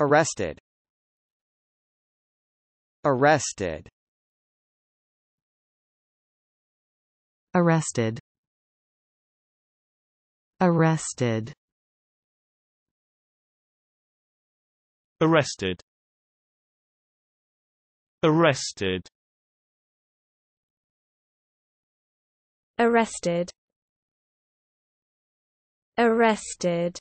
Arrested. Arrested. Arrested. Arrested. Arrested. Arrested. Arrested. Arrested.